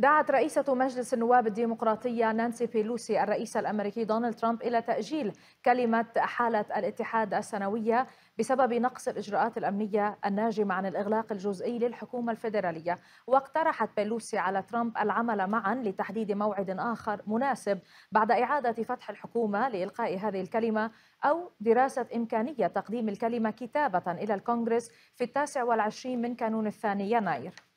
دعت رئيسة مجلس النواب الديمقراطية نانسي بيلوسي الرئيس الأمريكي دونالد ترامب إلى تأجيل كلمة حالة الاتحاد السنوية بسبب نقص الإجراءات الأمنية الناجمة عن الإغلاق الجزئي للحكومة الفيدرالية واقترحت بيلوسي على ترامب العمل معا لتحديد موعد آخر مناسب بعد إعادة فتح الحكومة لإلقاء هذه الكلمة أو دراسة إمكانية تقديم الكلمة كتابة إلى الكونغرس في التاسع والعشرين من كانون الثاني يناير